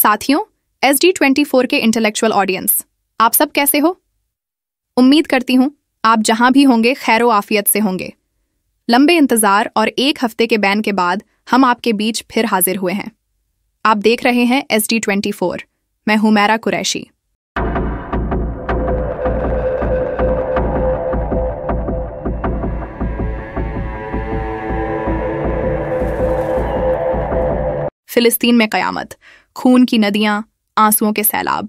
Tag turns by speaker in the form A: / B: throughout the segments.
A: साथियों S D twenty four के intellectual audience आप सब कैसे हो उम्मीद करती हूं आप जहां भी होंगे खैर आफियत से होंगे लंबे इंतजार और एक हफ्ते के बैन के बाद हम आपके बीच फिर हाजिर हुए हैं आप देख रहे हैं एस डी ट्वेंटी फोर मैं हुमैरा कुरैशी फिलिस्तीन में कयामत खून की नदियां आंसुओं के सैलाब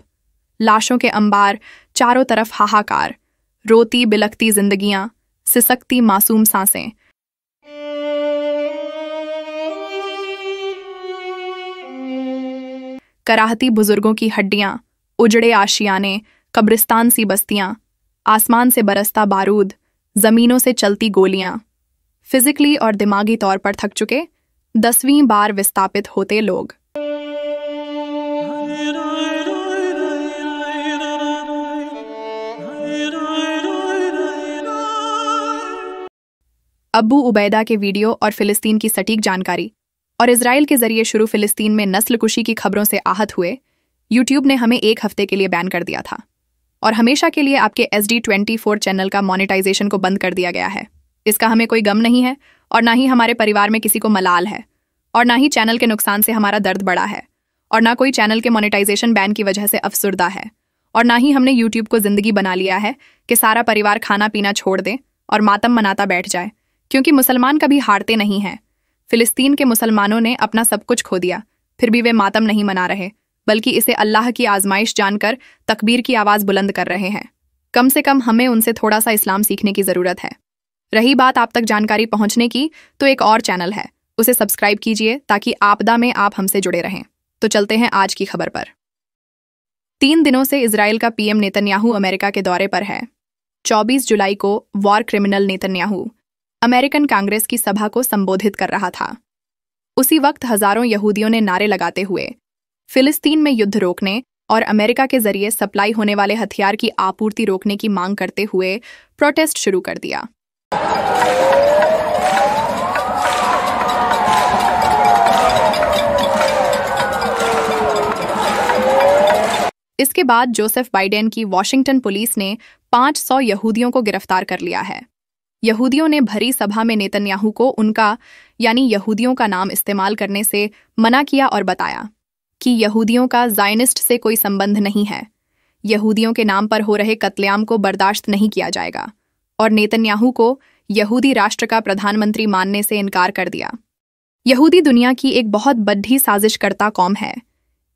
A: लाशों के अंबार चारों तरफ हाहाकार रोती बिलकती जिंदगियां सिसकती मासूम सांसें कराहती बुजुर्गों की हड्डियां उजड़े आशियाने कब्रिस्तान सी बस्तियां आसमान से बरसता बारूद जमीनों से चलती गोलियां फिजिकली और दिमागी तौर पर थक चुके दसवीं बार विस्थापित होते लोग अबू उबैदा के वीडियो और फिलिस्तीन की सटीक जानकारी और इसराइल के जरिए शुरू फिलिस्तीन में नस्ल कुशी की खबरों से आहत हुए यूट्यूब ने हमें एक हफ्ते के लिए बैन कर दिया था और हमेशा के लिए आपके S D twenty four channel का मोनिटाइजेशन को बंद कर दिया गया है इसका हमें कोई गम नहीं है और ना ही हमारे परिवार में किसी को मलाल है और ना ही चैनल के नुकसान से हमारा दर्द बड़ा है और ना कोई चैनल के मोनिटाइजेशन बैन की वजह से अफसरदा है और ना ही हमने यूट्यूब को जिंदगी बना लिया है कि सारा परिवार खाना पीना छोड़ दें और मातम मनाता बैठ जाए क्योंकि मुसलमान कभी हारते नहीं हैं फिलिस्तीन के मुसलमानों ने अपना सब कुछ खो दिया फिर भी वे मातम नहीं मना रहे बल्कि इसे अल्लाह की आजमाइश जानकर तकबीर की आवाज़ बुलंद कर रहे हैं कम से कम हमें उनसे थोड़ा सा इस्लाम सीखने की ज़रूरत है रही बात आप तक जानकारी पहुंचने की तो एक और चैनल है उसे सब्सक्राइब कीजिए ताकि आपदा में आप हमसे जुड़े रहें तो चलते हैं आज की खबर पर तीन दिनों से इसराइल का पीएम नेतन्याहू अमेरिका के दौरे पर है 24 जुलाई को war criminal Netanyahu American Congress की सभा को संबोधित कर रहा था उसी वक्त हजारों यहूदियों ने नारे लगाते हुए फिलिस्तीन में युद्ध रोकने और अमेरिका के जरिए सप्लाई होने वाले हथियार की आपूर्ति रोकने की मांग करते हुए प्रोटेस्ट शुरू कर दिया इसके बाद जोसेफ बाइडेन की वॉशिंगटन पुलिस ने 500 यहूदियों को गिरफ्तार कर लिया है यहूदियों ने भरी सभा में नेतन्याहू को उनका यानी यहूदियों का नाम इस्तेमाल करने से मना किया और बताया कि यहूदियों का जायनिस्ट से कोई संबंध नहीं है यहूदियों के नाम पर हो रहे कत्लेआम को बर्दाश्त नहीं किया जाएगा और नेतन्याहू को यहूदी राष्ट्र का प्रधानमंत्री मानने से इनकार कर दिया यहूदी दुनिया की एक बहुत बड्ढी साजिशकर्ता कौम है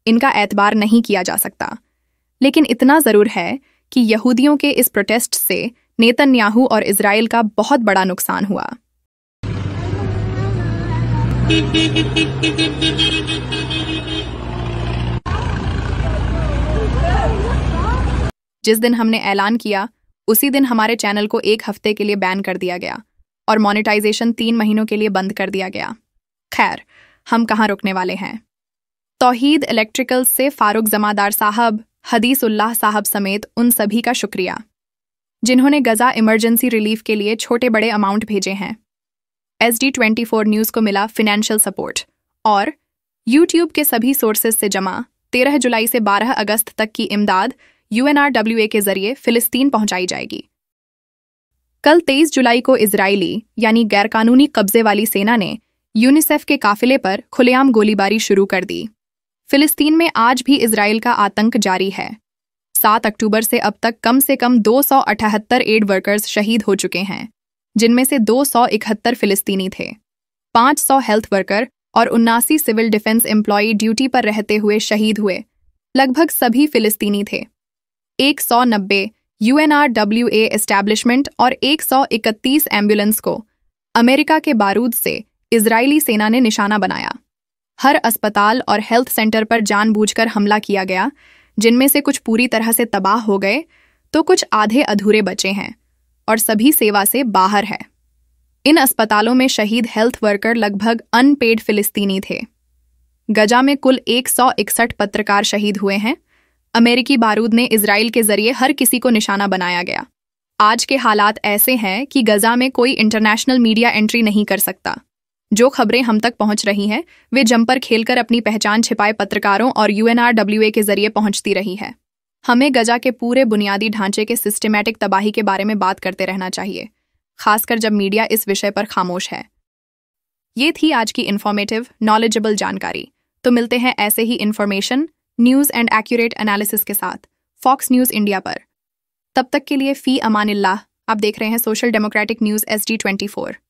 A: इनका एतबार नहीं किया जा सकता लेकिन इतना ज़रूर है कि यहूदियों के इस प्रोटेस्ट से नेतन्याहू और इसराइल का बहुत बड़ा नुकसान हुआ जिस दिन हमने ऐलान किया उसी दिन हमारे चैनल को एक हफ्ते के लिए बैन कर दिया गया और मोनेटाइजेशन तीन महीनों के लिए बंद कर दिया गया खैर हम कहाँ रुकने वाले हैं तोहीद इलेक्ट्रिकल से फारूक जमादार साहब हदीसुल्लाह साहब समेत उन सभी का शुक्रिया जिन्होंने गजा इमरजेंसी रिलीफ के लिए छोटे बड़े अमाउंट भेजे हैं S D twenty four news को मिला फिनेंशियल सपोर्ट और यूट्यूब के सभी सोर्सेज से जमा तेरह जुलाई से बारह अगस्त तक की इमदाद यूएनआरडब्ल्यूए के जरिए फिलिस्तीन पहुंचाई जाएगी कल 23 जुलाई को इजरायली यानी गैरकानूनी कब्जे वाली सेना ने यूनिसेफ के काफिले पर खुलेआम गोलीबारी शुरू कर दी फिलिस्तीन में आज भी इसराइल का आतंक जारी है सात अक्टूबर से अब तक कम से कम 278 एड वर्कर्स शहीद हो चुके हैं जिनमें से 271 फिलिस्तीनी थे 500 हेल्थ वर्कर और उन्नासी सिविल डिफेंस एम्प्लॉई ड्यूटी पर रहते हुए शहीद हुए लगभग सभी फिलिस्तीनी थे 190 यूएनआरडब्ल्यूए एस्टैब्लिशमेंट और 131 एम्बुलेंस को अमेरिका के बारूद से इजरायली सेना ने निशाना बनाया हर अस्पताल और हेल्थ सेंटर पर जानबूझकर हमला किया गया जिनमें से कुछ पूरी तरह से तबाह हो गए तो कुछ आधे अधूरे बचे हैं और सभी सेवा से बाहर है इन अस्पतालों में शहीद हेल्थ वर्कर लगभग अनपेड फिलिस्तीनी थे गजा में कुल इकसठ पत्रकार शहीद हुए हैं अमेरिकी बारूद ने इसराइल के जरिए हर किसी को निशाना बनाया गया आज के हालात ऐसे हैं कि गजा में कोई इंटरनेशनल मीडिया एंट्री नहीं कर सकता जो खबरें हम तक पहुंच रही हैं वे जंपर खेलकर अपनी पहचान छिपाए पत्रकारों और यूएनआरडब्ल्यूए के जरिए पहुंचती रही है हमें गजा के पूरे बुनियादी ढांचे के सिस्टमैटिक तबाही के बारे में बात करते रहना चाहिए खासकर जब मीडिया इस विषय पर खामोश है ये थी आज की इन्फॉर्मेटिव नॉलेजेबल जानकारी तो मिलते हैं ऐसे ही information news and accurate analysis के साथ फॉक्स न्यूज़ इंडिया पर तब तक के लिए फ़ी अमानिल्ला आप देख रहे हैं social democratic news S D twenty four